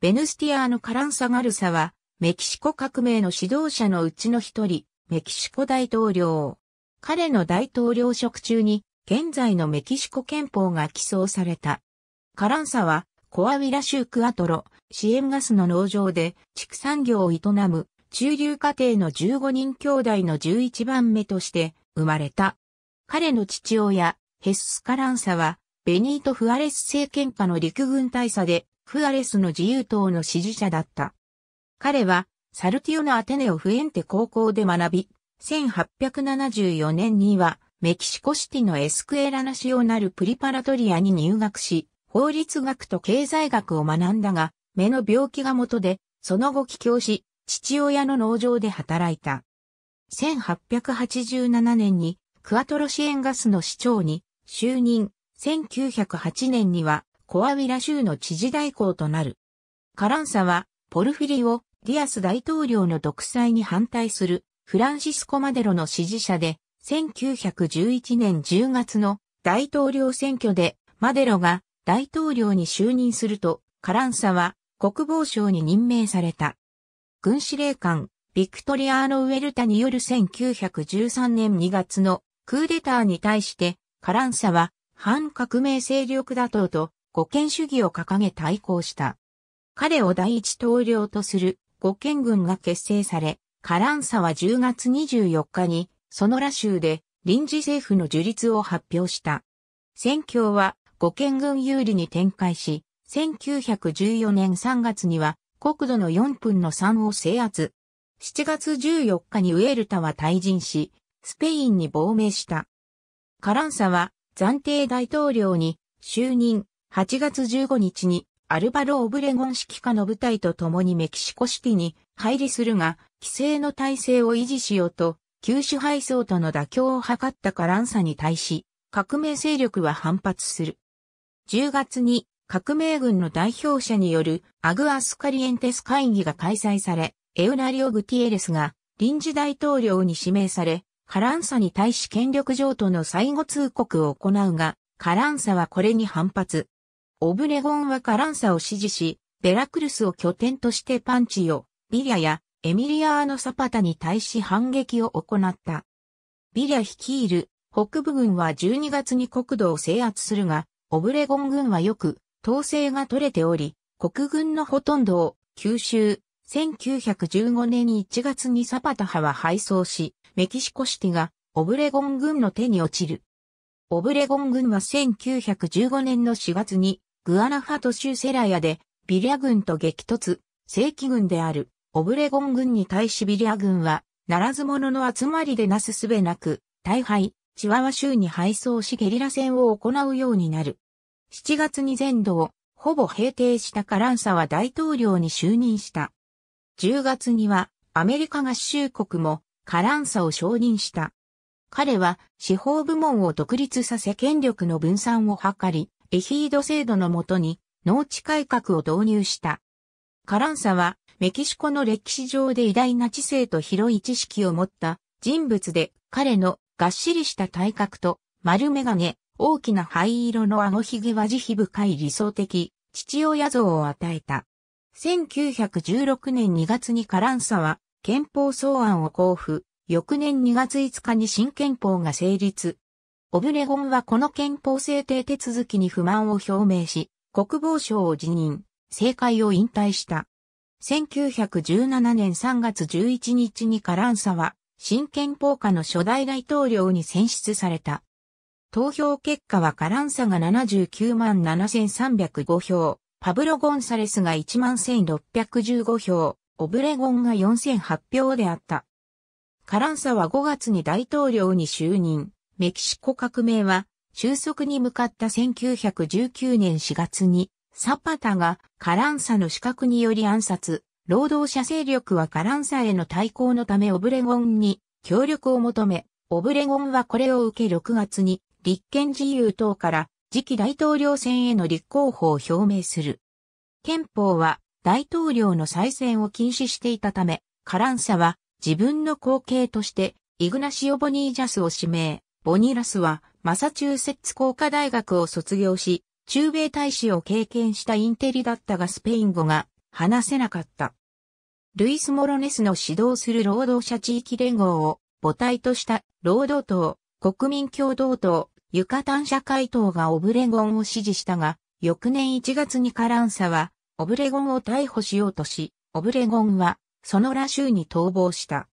ベヌスティアーノ・カランサガルサは、メキシコ革命の指導者のうちの一人、メキシコ大統領。彼の大統領職中に、現在のメキシコ憲法が起草された。カランサは、コアウィラ州クアトロ、支援ガスの農場で畜産業を営む中流家庭の15人兄弟の11番目として生まれた。彼の父親、ヘス・カランサは、ベニート・フアレス政権下の陸軍大佐で、フアレスの自由党の支持者だった。彼は、サルティオのアテネオフエンテ高校で学び、1874年には、メキシコシティのエスクエラナシオナルプリパラトリアに入学し、法律学と経済学を学んだが、目の病気が元で、その後帰郷し、父親の農場で働いた。1887年に、クアトロシエンガスの市長に就任、1908年には、コアウィラ州の知事代行となる。カランサは、ポルフィリオ・ディアス大統領の独裁に反対するフランシスコ・マデロの支持者で、1911年10月の大統領選挙でマデロが大統領に就任すると、カランサは国防省に任命された。軍司令官、ビクトリアーノ・ウェルタによる1913年2月のクーデターに対して、カランサは反革命勢力打倒と護憲主義を掲げ対抗した。彼を第一統領とする護憲軍が結成され、カランサは10月24日にソノラ州で臨時政府の樹立を発表した。戦況は護憲軍有利に展開し、1914年3月には国土の4分の3を制圧。7月14日にウェルタは退陣し、スペインに亡命した。カランサは暫定大統領に就任8月15日にアルバロ・オブレゴン指揮下の部隊と共にメキシコシティに入りするが、規制の体制を維持しようと、旧支配層との妥協を図ったカランサに対し、革命勢力は反発する。10月に革命軍の代表者によるアグアスカリエンテス会議が開催され、エウナリオ・グティエレスが臨時大統領に指名され、カランサに対し権力譲渡の最後通告を行うが、カランサはこれに反発。オブレゴンはカランサを支持し、ベラクルスを拠点としてパンチオ、ビリャやエミリアーノ・サパタに対し反撃を行った。ビリャ率いる北部軍は12月に国土を制圧するが、オブレゴン軍はよく統制が取れており、国軍のほとんどを吸収。1915年1月にサパタ派は敗走し、メキシコシティがオブレゴン軍の手に落ちる。オブレゴン軍は1915年の4月にグアナファト州セラヤで、ビリャ軍と激突、正規軍である、オブレゴン軍に対しビリャ軍は、ならず者の集まりでなすすべなく、大敗、チワワ州に敗走しゲリラ戦を行うようになる。7月に全土を、ほぼ平定したカランサは大統領に就任した。10月には、アメリカ合衆国も、カランサを承認した。彼は司法部門を独立させ権力の分散を図り、エヒード制度のもとに農地改革を導入した。カランサはメキシコの歴史上で偉大な知性と広い知識を持った人物で彼のがっしりした体格と丸眼鏡、大きな灰色のあのひげは慈悲深い理想的父親像を与えた。1916年2月にカランサは憲法草案を交付、翌年2月5日に新憲法が成立、オブレゴンはこの憲法制定手続きに不満を表明し、国防省を辞任、政界を引退した。1917年3月11日にカランサは、新憲法下の初代大統領に選出された。投票結果はカランサが79万7305票、パブロ・ゴンサレスが1万1615票、オブレゴンが4008票であった。カランサは5月に大統領に就任。メキシコ革命は収束に向かった1919年4月に、サパタがカランサの資格により暗殺、労働者勢力はカランサへの対抗のためオブレゴンに協力を求め、オブレゴンはこれを受け6月に立憲自由党から次期大統領選への立候補を表明する。憲法は大統領の再選を禁止していたため、カランサは自分の後継としてイグナシオ・ボニージャスを指名。ボニラスはマサチューセッツ工科大学を卒業し、中米大使を経験したインテリだったがスペイン語が話せなかった。ルイス・モロネスの指導する労働者地域連合を母体とした労働党、国民共同党、ユカタン社会党がオブレゴンを支持したが、翌年1月にカランサはオブレゴンを逮捕しようとし、オブレゴンはそのラ州に逃亡した。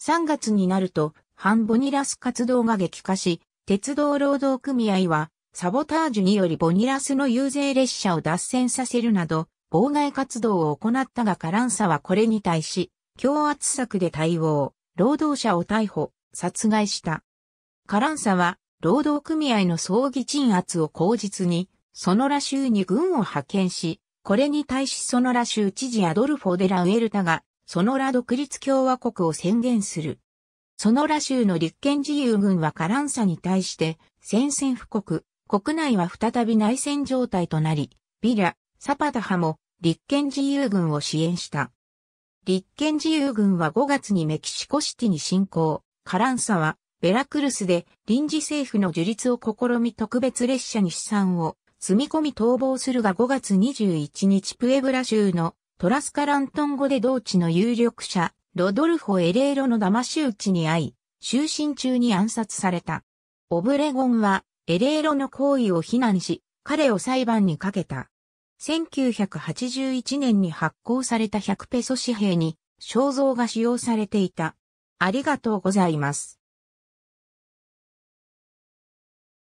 3月になると反ボニラス活動が激化し、鉄道労働組合は、サボタージュによりボニラスの遊説列車を脱線させるなど、妨害活動を行ったがカランサはこれに対し、強圧策で対応、労働者を逮捕、殺害した。カランサは、労働組合の葬儀鎮圧を口実に、ソノラ州に軍を派遣し、これに対しソノラ州知事アドルフォ・デラ・ウエルタが、ソノラ独立共和国を宣言する。ソノラ州の立憲自由軍はカランサに対して宣戦布告、国内は再び内戦状態となり、ビラ、サパタ派も立憲自由軍を支援した。立憲自由軍は5月にメキシコシティに侵攻、カランサはベラクルスで臨時政府の樹立を試み特別列車に資産を積み込み逃亡するが5月21日プエブラ州のトラスカラントン語で同地の有力者ロドルフォ・エレーロの騙し討ちに遭い、就寝中に暗殺された。オブレゴンは、エレーロの行為を非難し、彼を裁判にかけた。1981年に発行された100ペソ紙幣に肖像が使用されていた。ありがとうございます。